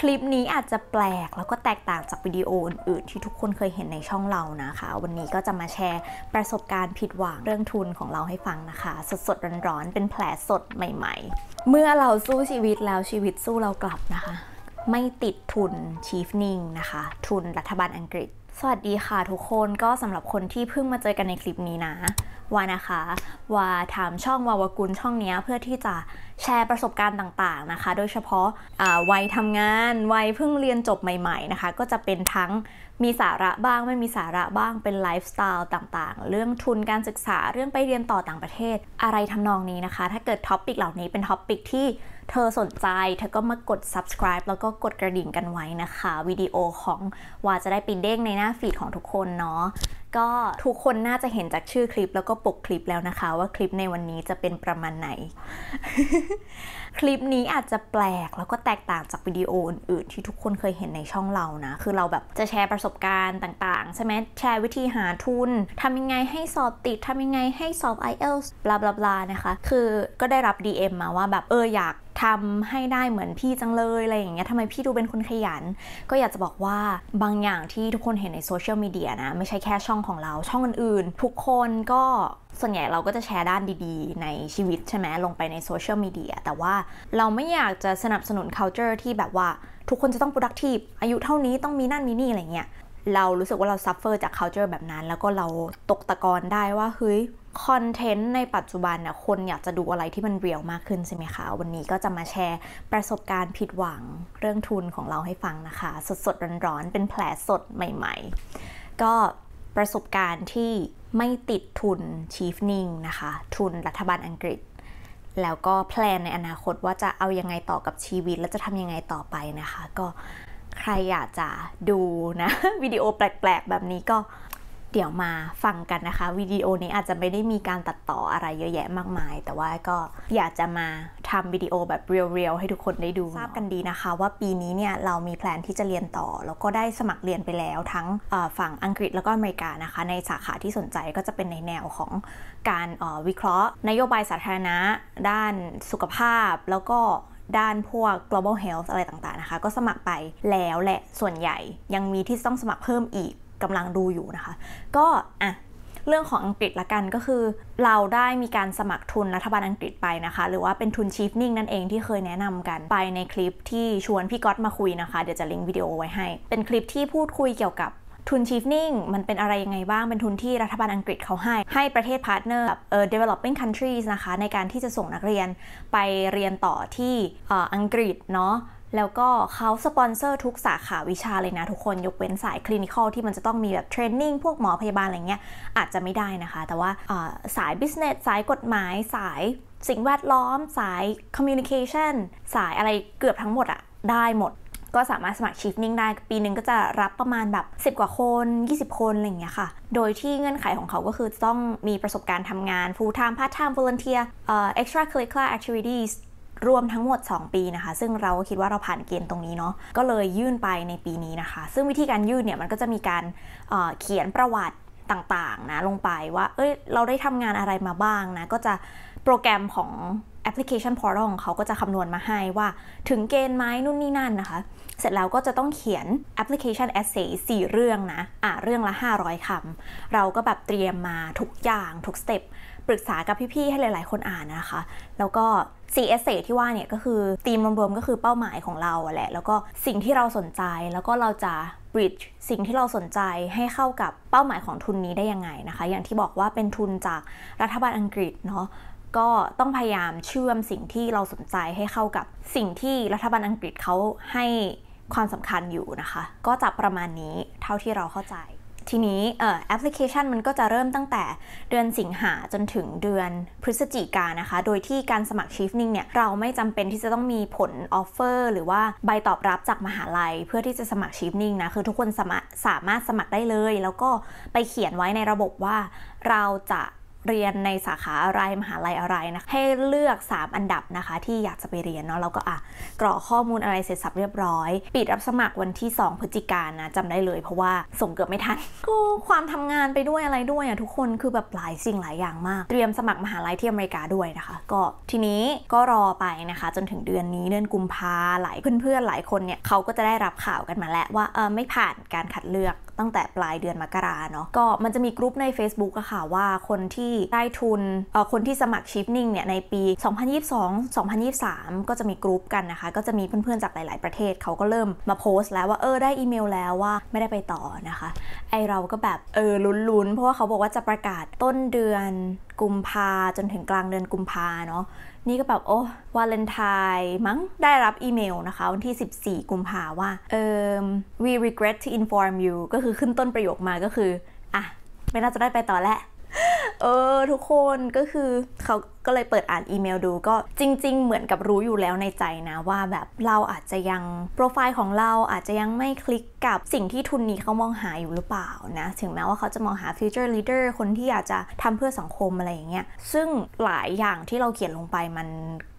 คลิปนี้อาจจะแปลกแล้วก็แตกต่างจากวิดีโออื่น ๆ ที่ทุกคนเคยเห็นในช่องเรานะคะ วันนี้ก็จะมาแชร์ประสบการณ์ผิดหวังเรื่องทุนของเราให้ฟังนะคะ สดๆ ร้อน ๆ เป็นแผลสดใหม่ ๆ เมื่อเราสู้ชีวิตแล้วชีวิตสู้เรากลับนะคะ ไม่ติดทุนชีฟนิงนะคะทุนรัฐบาลอังกฤษ สวัสดีค่ะทุกคนก็สำหรับคนที่เพิ่งมาเจอกันในคลิปนี้นะวานะคะวาถามช่องวาวกุลช่องนี้เพื่อที่จะแชร์ประสบการณ์ต่าง ๆ นะคะ โดยเฉพาะวัยทำงานวัยเพิ่งเรียนจบใหม่ ๆ นะคะ ก็จะเป็นทั้งมีสาระบ้างไม่มีสาระบ้างเป็นไลฟ์สไตล์ต่างๆ เรื่องทุนการศึกษาเรื่องไปเรียนต่อต่างประเทศอะไรทำนองนี้นะคะ ถ้าเกิดท็อปิกเหล่านี้เป็นท็อปิกที่เธอสนใจ เธอก็มากด subscribe แล้วก็กดกระดิ่งกันไว้นะคะวิดีโอของวาจะได้ปิดเด้งในหน้าฟีดของทุกคนเนาะก็ทุกคนน่าจะเห็นจากชื่อคลิปแล้วก็ปกคลิปแล้วนะคะ ว่าคลิปในวันนี้จะเป็นประมาณไหน คลิปนี้อาจจะแปลกแล้วก็แตกต่างจากวิดีโออื่น ๆ ที่ทุกคนเคยเห็นในช่องเรานะคือเราแบบจะแชร์ประสบการณ์ต่างๆ ใช่ไหมแชร์วิธีหาทุน ทำยังไงให้สอบติดทำยังไงให้สอบ i อ l t s บลาบลาบลานะคะ คือก็ได้รับ DM มาว่าแบบเอออยากทำให้ได้เหมือนพี่จังเลยอะไรอย่างเงี้ยทำไมพี่ดูเป็นคนขยัน ก็อยากจะบอกว่าบางอย่างที่ทุกคนเห็นในโซเชียลมีเดียนะ ไม่ใช่แค่ช่ององของเรา ช่องอื่นๆ ทุกคนก็ส่วนใหญ่เราก็จะแชร์ด้านดี ๆ ในชีวิต ใช่ไหม ลงไปในโซเชียลมีเดีย แต่ว่าเราไม่อยากจะสนับสนุน culture ที่แบบว่าทุกคนจะต้อง productive อายุเท่านี้ต้องมีนั่นมีนี่ อะไรเงี้ย เรารู้สึกว่าเรา suffer จาก culture แบบนั้น แล้วก็เราตกตะกอนได้ว่า เฮ้ยคอนเทนต์ในปัจจุบันนะคนอยากจะดูอะไรที่มันเรียวมากขึ้นใช่ไหมคะ วันนี้ก็จะมาแชร์ประสบการณ์ผิดหวังเรื่องทุนของเราให้ฟังนะคะ สดๆร้อนๆเป็นแผลสดใหม่ๆ ก็ประสบการณ์ที่ไม่ติดทุนชีฟนิงนะคะ ทุนรัฐบาลอังกฤษ แล้วก็แพลนในอนาคตว่าจะเอายังไงต่อกับชีวิตและจะทำยังไงต่อไปนะคะ ก็ใครอยากจะดูนะ วิดีโอแปลกๆ แบบนี้ก็เดี๋ยวมาฟังกันนะคะวิดีโอนี้อาจจะไม่ได้มีการตัดต่ออะไรเยอะแยะมากมาย แต่ว่าก็อยากจะมาทำวิดีโอแบบเรียลๆให้ทุกคนได้ดูทราบกันดีนะคะว่าปีนี้เนี่ย เรามีแผนที่จะเรียนต่อแล้วก็ได้สมัครเรียนไปแล้ว ทั้งฝั่งอังกฤษแล้วก็อเมริกานะคะ ในสาขาที่สนใจก็จะเป็นในแนวของการวิเคราะห์ นโยบายสาธารณะด้านสุขภาพ แล้วก็ด้านพวก global health อะไรต่างๆนะคะ ก็สมัครไปแล้วแหละส่วนใหญ่ยังมีที่ต้องสมัครเพิ่มอีกกำลังดูอยู่นะคะ ก็อ่ะเรื่องของอังกฤษละกันก็คือเราได้มีการสมัครทุนรัฐบาลอังกฤษไปนะคะ หรือว่าเป็นทุนชีฟนิ่งนั่นเองที่เคยแนะนำกันไปในคลิปที่ชวนพี่ก๊อตมาคุย นะคะเดี๋ยวจะลิงก์วิดีโอไว้ให้ เป็นคลิปที่พูดคุยเกี่ยวกับทุนชีฟนิ่งมันเป็นอะไรยังไงบ้างเป็นทุนที่รัฐบาลอังกฤษเขาให้ ให้ประเทศพาร์ทเนอร์เอ่อ developing countries นะคะ ในการที่จะส่งนักเรียนไปเรียนต่อที่อังกฤษเนาะแล้วก็เขาสปอนเซอร์ทุกสาขาวิชาเลยนะทุกคนยกเว้นสายคลินิคอลที่มันจะต้องมีแบบเทรนนิ่งพวกหมอพยาบาลอะไรเงี้ยอาจจะไม่ได้นะคะ แต่ว่าสายบิสเนสสายกฎหมาย สายสิ่งแวดล้อม สายคอมมิวนิเคชันสายอะไรเกือบทั้งหมดอะได้หมดก็สามารถสมัครชีฟนิ่งได้ ปีหนึ่งก็จะรับประมาณแบบ 10 กว่าคน 20 คนอะไรเงี้ยค่ะ โดยที่เงื่อนไขของเขาก็คือต้องมีประสบการณ์ทำงาน full time part time volunteer uh, extracurricular activities รวมทั้งหมด 2 ปีนะคะ ซึ่งเราก็คิดว่าเราผ่านเกณฑ์ตรงนี้เนาะ ก็เลยยื่นไปในปีนี้นะคะ ซึ่งวิธีการยื่นเนี่ยมันก็จะมีการเเขียนประวัติต่าง ๆ นะ ลงไปว่า เอ้ย เราได้ทำงานอะไรมาบ้างนะ ก็จะโปรแกรมของแอปพลิเคชันพอร์ตของเขาก็จะคำนวณมาให้ว่าถึงเกณฑ์ไหมนู่นนี่นั่นนะคะ เสร็จแล้วก็จะต้องเขียนแอปพลิเคชันอเเซ่สี่เรื่องนะ อ่ะเรื่องละ 500 คำ เราก็แบบเตรียมมาทุกอย่างทุกสเต็ปปรึกษากับพี่ๆให้หลายๆ คนอ่านนะคะ แล้วก็4 e s s a ที่ว่าเนี่ยก็คือธีมรวมๆก็คือเป้าหมายของเราแหละแล้วก็สิ่งที่เราสนใจแล้วก็เราจะ bridge สิ่งที่เราสนใจให้เข้ากับเป้าหมายของทุนนี้ได้ยังไงนะคะ อย่างที่บอกว่าเป็นทุนจากรัฐบาลอังกฤษเนาะก็ต้องพยายามเชื่อมสิ่งที่เราสนใจให้เข้ากับสิ่งที่รัฐบาลอังกฤษเขาให้ความสำคัญอยู่นะคะ ก็จะประมาณนี้เท่าที่เราเข้าใจทีนี้แอปพลิเคชันมันก็จะเริ่มตั้งแต่เดือนสิงหาจนถึงเดือนพฤศจิกานะคะ โดยที่การสมัครชีฟนิ่งเนี่ย เราไม่จำเป็นที่จะต้องมีผลออฟเฟอร์หรือว่าใบตอบรับจากมหาลัยเพื่อที่จะสมัครชีฟนิ่งนะ คือทุกคนสามารถสามารถสมัครได้เลย แล้วก็ไปเขียนไว้ในระบบว่าเราจะเรียนในสาขาอะไรมหาลัยอะไรนะให้เลือก 3 อันดับนะคะ ที่อยากจะไปเรียนเนาะเราก็อ่ะกรอกข้อมูลอะไรเสร็จสับเรียบร้อย ปิดรับสมัครวันที่ 2 พฤศจิกายนนะจำได้เลย เพราะว่าส่งเกือบไม่ทันก็ความทำงานไปด้วยอะไรด้วยอ่ะทุกคนคือแบบหลายสิ่งหลายอย่างมาก เตรียมสมัครมหาลัยที่อเมริกาด้วยนะคะ ก็ทีนี้ก็รอไปนะคะ จนถึงเดือนนี้เดือนกุมภาหลายเพื่อนๆหลายคนเนี่ยเขาก็จะได้รับข่าวกันมาแล้วว่าเออไม่ผ่านการคัดเลือกตั้งแต่ปลายเดือนมกราเนาะก็มันจะมีกลุ่มใน Facebook อะค่ะ ว่าคนที่ได้ทุนเอ่อคนที่สมัครชิปนิ่งเนี่ย ในปี 2022 2023 ก็จะมีกลุ่มกันนะคะ ก็จะมีเพื่อนๆ จากหลายๆ ประเทศเขาก็เริ่มมาโพสต์แล้วว่าเออได้อีเมลแล้วว่าไม่ได้ไปต่อนะคะ ไอเราก็แบบ เออ ลุ้นๆ เพราะว่าเขาบอกว่าจะประกาศต้นเดือนกุมภาจนถึงกลางเดือนกุมภาเนาะนี่ก็แบบโอ้วาเลนไทน์มั้งได้รับอีเมลนะคะวันที่ 14 กุมภาว่าเออ we regret to inform you ก็คือขึ้นต้นประโยคมาก็คือ อ่ะ ไม่น่าจะได้ไปต่อแล้วเออ ทุกคนก็คือเขาก็เลยเปิดอ่านอีเมลดูก็จริง ๆเหมือนกับรู้อยู่แล้วในใจนะ ว่าแบบเราอาจจะยังโปรไฟล์ของเราอาจจะยังไม่คลิกกับสิ่งที่ทุนนี้เขามองหาอยู่หรือเปล่านะ ถึงแม้ว่าเขาจะมองหา future leader คนที่อยากจะทำเพื่อสังคมอะไรอย่างเงี้ยซึ่งหลายอย่างที่เราเขียนลงไปมัน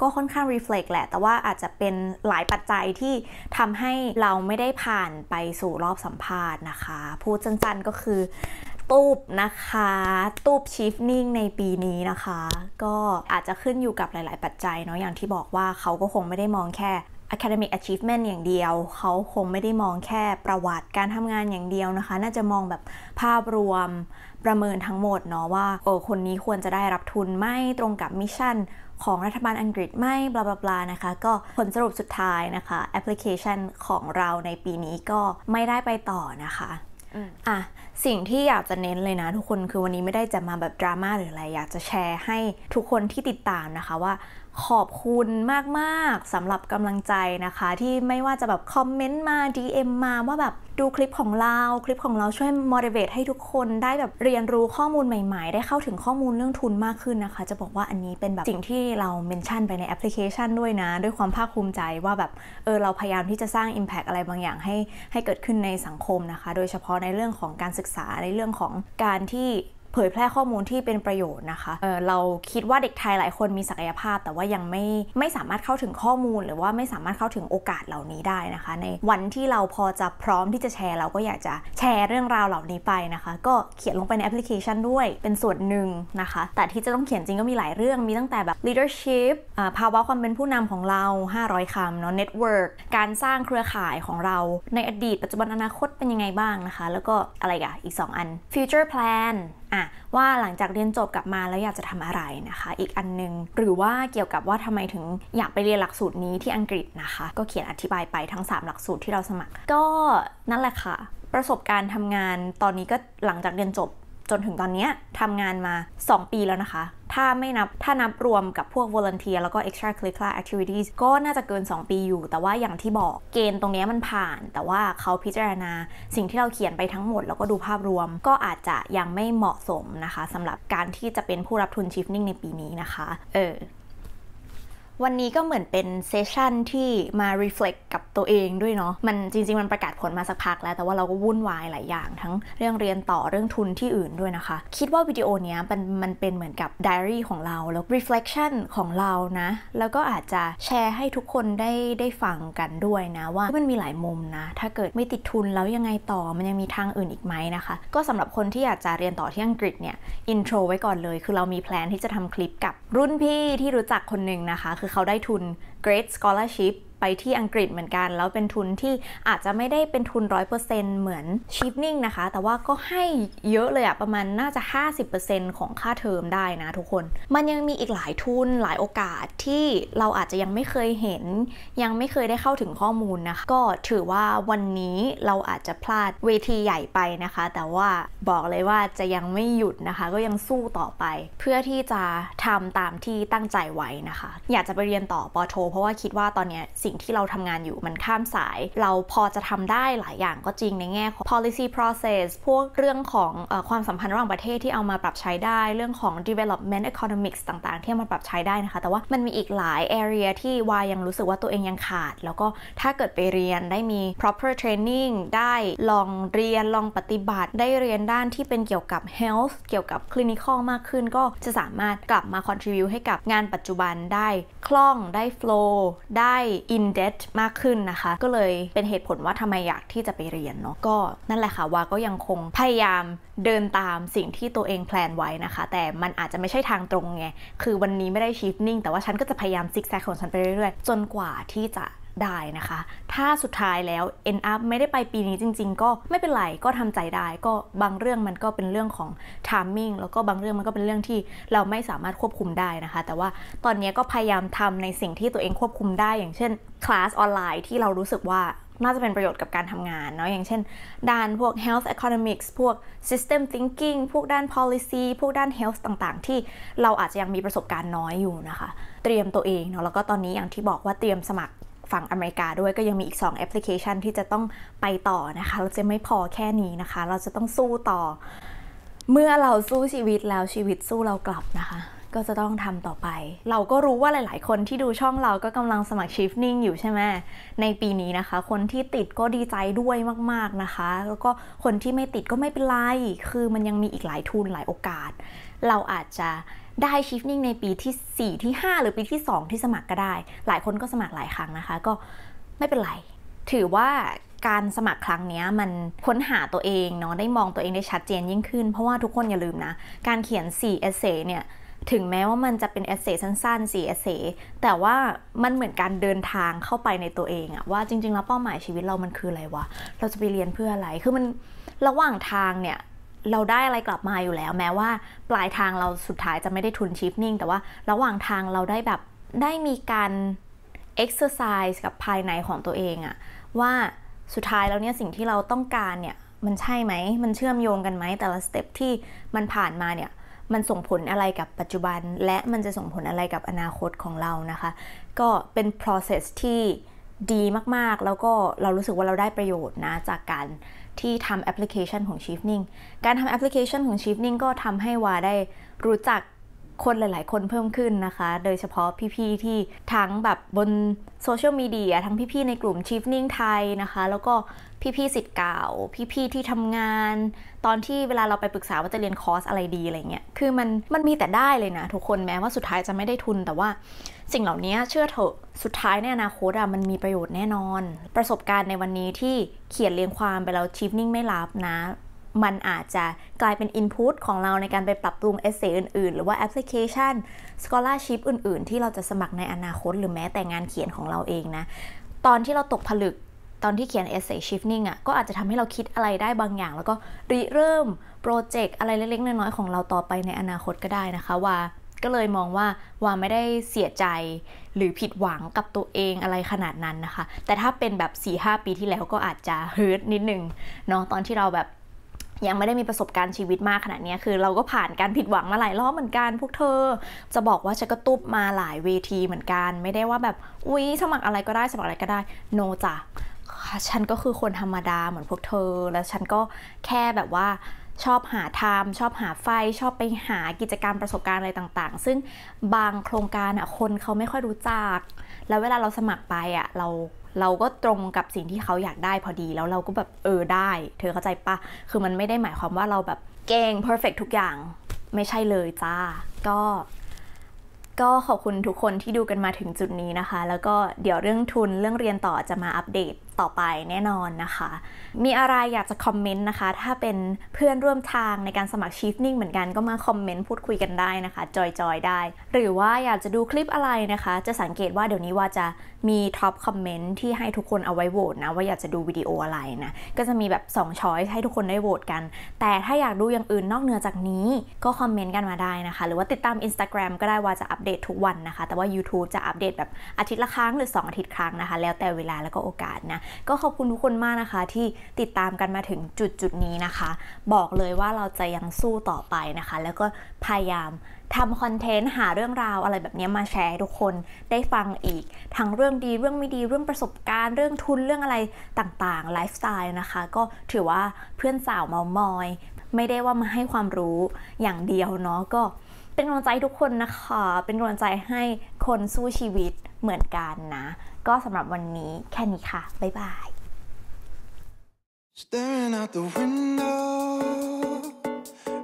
ก็ค่อนข้าง reflect แหละ แต่ว่าอาจจะเป็นหลายปัจจัยที่ทำให้เราไม่ได้ผ่านไปสู่รอบสัมภาษณ์นะคะ พูดสั้นๆก็คือตูบนะคะตูบชิฟนิ่งในปีนี้นะคะ ก็อาจจะขึ้นอยู่กับหลายๆปัจจัยเนาะอย่างที่บอกว่าเขาก็คงไม่ได้มองแค่ academic achievement อย่างเดียว เขาคงไม่ได้มองแค่ประวัติการทำงานอย่างเดียวนะคะ น่าจะมองแบบภาพรวมประเมินทั้งหมดเนาะว่าเออคนนี้ควรจะได้รับทุนไหมตรงกับมิชชั่นของรัฐบาลอังกฤษไม่บลาบลาบลานะคะ ก็ผลสรุปสุดท้ายนะคะ แอปพลิเคชันของเราในปีนี้ก็ไม่ได้ไปต่อนะคะอ่ะ สิ่งที่อยากจะเน้นเลยนะทุกคนคือวันนี้ไม่ได้จะมาแบบดราม่าหรืออะไร อยากจะแชร์ให้ทุกคนที่ติดตามนะคะว่าขอบคุณมาก ๆสำหรับกำลังใจนะคะ ที่ไม่ว่าจะแบบคอมเมนต์มา DM มาว่าแบบดูคลิปของเราคลิปของเราช่วย motivate ให้ทุกคนได้แบบเรียนรู้ข้อมูลใหม่ๆ ได้เข้าถึงข้อมูลเรื่องทุนมากขึ้นนะคะ จะบอกว่าอันนี้เป็นแบบสิ่งที่เราเมนชั่นไปในแอปพลิเคชันด้วยนะ ด้วยความภาคภูมิใจว่าแบบ เออเราพยายามที่จะสร้าง Impact อะไรบางอย่างให้ให้เกิดขึ้นในสังคมนะคะ โดยเฉพาะในเรื่องของการศึกษาในเรื่องของการที่เผยแพร่ข้อมูลที่เป็นประโยชน์นะคะเเราคิดว่าเด็กไทยหลายคนมีศักยภาพ แต่ว่ายังไม่ไม่สามารถเข้าถึงข้อมูล หรือว่าไม่สามารถเข้าถึงโอกาสเหล่านี้ได้นะคะ ในวันที่เราพอจะพร้อมที่จะแชร์ เราก็อยากจะแชร์เรื่องราวเหล่านี้ไปนะคะ ก็เขียนลงไปในแอปพลิเคชันด้วยเป็นส่วนหนึ่งนะคะ แต่ที่จะต้องเขียนจริงก็มีหลายเรื่อง มีตั้งแต่แบบ leadership ภาวะความเป็นผู้นำของเรา 500คำเนาะ network การสร้างเครือข่ายของเรา ในอดีตปัจจุบันอนาคตเป็นยังไงบ้างนะคะ แล้วก็อะไรอะอีก 2 อัน future plan อะว่าหลังจากเรียนจบกลับมาแล้วอยากจะทำอะไรนะคะ อีกอันนึง หรือว่าเกี่ยวกับว่าทำไมถึงอยากไปเรียนหลักสูตรนี้ที่อังกฤษนะคะ ก็เขียนอธิบายไป ทั้ง 3 หลักสูตรที่เราสมัคร ก็นั่นแหละค่ะ ประสบการณ์ทำงานตอนนี้ก็หลังจากเรียนจบ จนถึงตอนนี้ทำงานมา 2 ปีแล้วนะคะถ้าไม่นับ ถ้านับรวมกับพวกอ o l เนเทียแล้วก็ extra curricular activities ก็น่าจะเกิน 2 ปีอยู่ แต่ว่าอย่างที่บอกเกณฑ์ตรงนี้มันผ่าน แต่ว่าเขาพิจารณาสิ่งที่เราเขียนไปทั้งหมดแล้วก็ดูภาพรวม ก็อาจจะยังไม่เหมาะสมนะคะสำหรับการที่จะเป็นผู้รับทุนชิฟนิ่งในปีนี้นะคะ เออวันนี้ก็เหมือนเป็นเซสชันที่มา reflect กับตัวเองด้วยเนาะมันจริงๆ มันประกาศผลมาสักพักแล้วแต่ว่าเราก็วุ่นวายหลายอย่างทั้งเรื่องเรียนต่อเรื่องทุนที่อื่นด้วยนะคะ คิดว่าวิดีโอนี้มันมันเป็นเหมือนกับ diary ของเราแล้ว reflection ของเรานะ แล้วก็อาจจะแชร์ให้ทุกคนได้ได้ฟังกันด้วยนะ ว่ามันมีหลายมุมนะ ถ้าเกิดไม่ติดทุนแล้วยังไงต่อมันยังมีทางอื่นอีกไหมนะคะ ก็สำหรับคนที่อยากจะเรียนต่อที่อังกฤษเนี่ย intro ไว้ก่อนเลย คือเรามีแพลนที่จะทำคลิปกับรุ่นพี่ที่รู้จักคนหนึ่งนะคะือเขาได้ทุน Great Scholarship ไปที่อังกฤษเหมือนกัน แล้วเป็นทุนที่อาจจะไม่ได้เป็นทุน100%เหมือนชิฟนิ่งนะคะแต่ว่าก็ให้เยอะเลยอะประมาณน่าจะ50%ของค่าเทอมได้นะ ทุกคน มันยังมีอีกหลายทุนหลายโอกาสที่เราอาจจะยังไม่เคยเห็น ยังไม่เคยได้เข้าถึงข้อมูลนะคะก็ถือว่าวันนี้เราอาจจะพลาดเวทีใหญ่ไปนะคะ แต่ว่าบอกเลยว่าจะยังไม่หยุดนะคะ ก็ยังสู้ต่อไป เพื่อที่จะทำตามที่ตั้งใจไว้นะคะ อยากจะ ไป เรียนต่อ ปอโทเพราะว่าคิดว่าตอนนี้สิ่งงที่เราทำงานอยู่มันข้ามสาย เราพอจะทำได้หลายอย่างก็จริงในแง่ของ policy process พวกเรื่องของอความสัมพันธ์ระหว่างประเทศที่เอามาปรับใช้ได้เรื่องของ development economics ต่างๆ ที่มาปรับใช้ได้นะคะ แต่ว่ามันมีอีกหลาย area ที่วายังรู้สึกว่าตัวเองยังขาด แล้วก็ถ้าเกิดไปเรียนได้มี proper training ได้ลองเรียนลองปฏิบัติได้เรียนด้านที่เป็นเกี่ยวกับ health เกี่ยวกับ clinical มากขึ้น ก็จะสามารถกลับมา contribute ให้กับงานปัจจุบันได้คล่องได้ flow ได้ in debt มากขึ้นนะคะ ก็เลยเป็นเหตุผลว่าทำไมอยากที่จะไปเรียนเนาะก็นั่นแหละค่ะว่าก็ยังคงพยายามเดินตามสิ่งที่ตัวเองแพลนไว้นะคะ แต่มันอาจจะไม่ใช่ทางตรงไง คือวันนี้ไม่ได้ชีฟนิ่ง แต่ว่าฉันก็จะพยายามซิกแซกของฉันไปเรื่อยๆ จนกว่าที่จะได้นะคะ ถ้าสุดท้ายแล้ว end up ไม่ได้ไปปีนี้จริงๆ ก็ไม่เป็นไร ก็ทำใจได้ ก็บางเรื่องมันก็เป็นเรื่องของ timing แล้วก็บางเรื่องมันก็เป็นเรื่องที่เราไม่สามารถควบคุมได้นะคะ แต่ว่าตอนนี้ก็พยายามทำในสิ่งที่ตัวเองควบคุมได้ อย่างเช่นคลาสออนไลน์ที่เรารู้สึกว่าน่าจะเป็นประโยชน์กับการทำงานเนาะ อย่างเช่นด้านพวก health economics พวก system thinking พวกด้าน policy พวกด้าน health ต่างๆ ที่เราอาจจะยังมีประสบการณ์น้อยอยู่นะคะ เตรียมตัวเองเนาะ แล้วก็ตอนนี้อย่างที่บอกว่าเตรียมสมัครฝั่งอเมริกาด้วยก็ยังมีอีก2แอปพลิเคชันที่จะต้องไปต่อนะคะเราจะไม่พอแค่นี้นะคะ เราจะต้องสู้ต่อ เมื่อเราสู้ชีวิตแล้วชีวิตสู้เรากลับนะคะ ก็จะต้องทำต่อไป เราก็รู้ว่าหลาย ๆ คนที่ดูช่องเราก็กำลังสมัครชิฟนิ่งอยู่ใช่ไหมในปีนี้นะคะ คนที่ติดก็ดีใจด้วยมากๆนะคะ แล้วก็คนที่ไม่ติดก็ไม่เป็นไรคือมันยังมีอีกหลายทุนหลายโอกาส เราอาจจะได้ชิฟนิ่งในปีที่ 4 ที่ 5 หรือปีที่ 2 ที่สมัครก็ได้ หลายคนก็สมัครหลายครั้งนะคะ ก็ไม่เป็นไร ถือว่าการสมัครครั้งนี้มันค้นหาตัวเองเนาะได้มองตัวเองได้ชัดเจนยิ่งขึ้น เพราะว่าทุกคนอย่าลืมนะ การเขียน4เอเซ่เนี่ย ถึงแม้ว่ามันจะเป็นเอเซ่สั้นๆ4เอเซ่แต่ว่ามันเหมือนการเดินทางเข้าไปในตัวเองอะว่า จริงๆแล้วเป้าหมายชีวิตเรามันคืออะไรวะเราจะไปเรียนเพื่ออะไรคือมันระหว่างทางเนี่ยเราได้อะไรกลับมาอยู่แล้วแม้ว่าปลายทางเราสุดท้ายจะไม่ได้ทุนชิฟนิ่งแต่ว่าระหว่างทางเราได้แบบได้มีการเอซอร์ไซส์กับภายในของตัวเองอะว่าสุดท้ายแล้วเนี่ยสิ่งที่เราต้องการเนี่ยมันใช่ไหมมันเชื่อมโยงกันไหมแต่ละสเต็ปที่มันผ่านมาเนี่ยมันส่งผลอะไรกับปัจจุบัน และมันจะส่งผลอะไรกับอนาคตของเรานะคะ ก็เป็น process ที่ดี มากๆ แล้วก็เรารู้สึกว่าเราได้ประโยชน์นะจากการที่ทำแอปพลิเคชันของช h i f ิ i n g การทำแอปพลิเคชันของช h i f ิ i n g ก็ทำให้วาได้รู้จักคนหลายๆ คนเพิ่มขึ้นนะคะ โดยเฉพาะพี่ ๆ ที่ทั้งแบบบนโซเชียลมีเดียทั้งพี่ ๆ ในกลุ่มชิฟนิ่งไทยนะคะ แล้วก็พี่ๆสิทธิ์เก่า พี่ ๆ ที่ทำงาน ตอนที่เวลาเราไปปรึกษาว่าจะเรียนคอร์สอะไรดีอะไรเงี้ย คือมันมันมีแต่ได้เลยนะทุกคนแม้ว่าสุดท้ายจะไม่ได้ทุน แต่ว่าสิ่งเหล่านี้เชื่อเถอะสุดท้ายในอนาคตอะมันมีประโยชน์แน่นอน ประสบการณ์ในวันนี้ที่เขียนเรียงความไปแล้วชิฟนิ่งไม่รับนะมันอาจจะกลายเป็น Input ของเราในการไปปรับปรุงเอเซอื่น ๆ หรือว่าแอปพลิเคชัน Scholarship อื่น ๆ ที่เราจะสมัครในอนาคตหรือแม้แต่งานเขียนของเราเองนะ ตอนที่เราตกผลึกตอนที่เขียน essay shifting อะ่ะ ก็อาจจะทำให้เราคิดอะไรได้บางอย่างแล้วก็ ริเริ่มโปรเจกต์อะไรเล็ก ๆ น้อย ๆ ของเราต่อไปในอนาคตก็ได้นะคะ ว่า ก็เลยมองว่าว่าไม่ได้เสียใจหรือผิดหวังกับตัวเองอะไรขนาดนั้นนะคะ แต่ถ้าเป็นแบบ4-5ปีที่แล้วก็อาจจะเฮิร์ตนิดนึงเนาะตอนที่เราแบบยังไม่ได้มีประสบการณ์ชีวิตมากขนาดนี้คือ เราก็ผ่านการผิดหวังมาหลายรอบเหมือนกัน พวกเธอจะบอกว่าฉันก็ตุบมาหลายเวทีเหมือนกัน ไม่ได้ว่าแบบอุ๊ยสมัครอะไรก็ได้สมัครอะไรก็ได้ โนจ้ะฉันก็คือคนธรรมดาเหมือนพวกเธอ แล้วฉันก็แค่แบบว่าชอบหาไทม์ชอบหาไฟชอบไปหากิจกรรมประสบการณ์อะไรต่าง ๆ ซึ่งบางโครงการอ่ะคนเขาไม่ค่อยรู้จักแล้วเวลาเราสมัครไปอ่ะเราเราก็ตรงกับสิ่งที่เขาอยากได้พอดีแล้วเราก็แบบเออได้ เธอเข้าใจปะคือมันไม่ได้หมายความว่าเราแบบเก่ง perfect ทุกอย่างไม่ใช่เลยจ้าก็ ก็ขอบคุณทุกคนที่ดูกันมาถึงจุดนี้นะคะ แล้วก็เดี๋ยวเรื่องทุนเรื่องเรียนต่อจะมาอัปเดตต่อไปแน่นอนนะคะ มีอะไรอยากจะ คอมเมนต์นะคะถ้าเป็นเพื่อนร่วมทางในการสมัครชีฟนิ่งเหมือนกันก็มาคอมเมนต์พูดคุยกันได้นะคะจอยๆได้ หรือว่าอยากจะดูคลิปอะไรนะคะ จะสังเกตว่าเดี๋ยวนี้ว่าจะมีท็อปคอมเมนต์ที่ให้ทุกคนเอาไว้โหวตนะว่าอยากจะดูวิดีโออะไรนะก็จะมีแบบ2ช้อยให้ทุกคนได้โหวตกัน แต่ถ้าอยากดูอย่างอื่นนอกเหนือจากนี้ก็คอมเมนต์กันมาได้นะคะ หรือว่าติดตาม Instagram ก็ได้ว่าจะอัปเดตทุกวันนะคะแต่ว่า YouTube จะอัปเดตแบบอาทิตย์ละครั้งหรือ2อาทิตย์ครั้งนะคะแล้วแต่เวลาแล้วก็โอกาสนะก็ขอบคุณทุกคนมากนะคะ ที่ติดตามกันมาถึงจุดจุดนี้นะคะ บอกเลยว่าเราจะยังสู้ต่อไปนะคะ แล้วก็พยายามทำคอนเทนต์หาเรื่องราวอะไรแบบนี้มาแชร์ทุกคนได้ฟังอีก ทั้งเรื่องดีเรื่องไม่ดีเรื่องประสบการณ์เรื่องทุนเรื่องอะไรต่างๆไลฟ์สไตล์นะคะก็ถือว่าเพื่อนสาวเมามอย ไม่ได้ว่ามาให้ความรู้อย่างเดียวเนาะก็เป็นกำลังใจทุกคนนะคะ เป็นกำลังใจให้คนสู้ชีวิตเหมือนกันนะก็สำหรับวันนี้แค่นี้ค่ะบ๊ายบาย Staring out the window,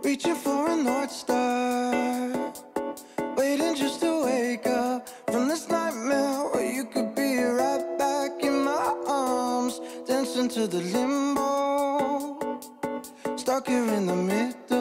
reaching for a North Star, waiting just to wake up from this nightmare where you could be right back in my arms, dancing to the limbo, stuck here in the middle.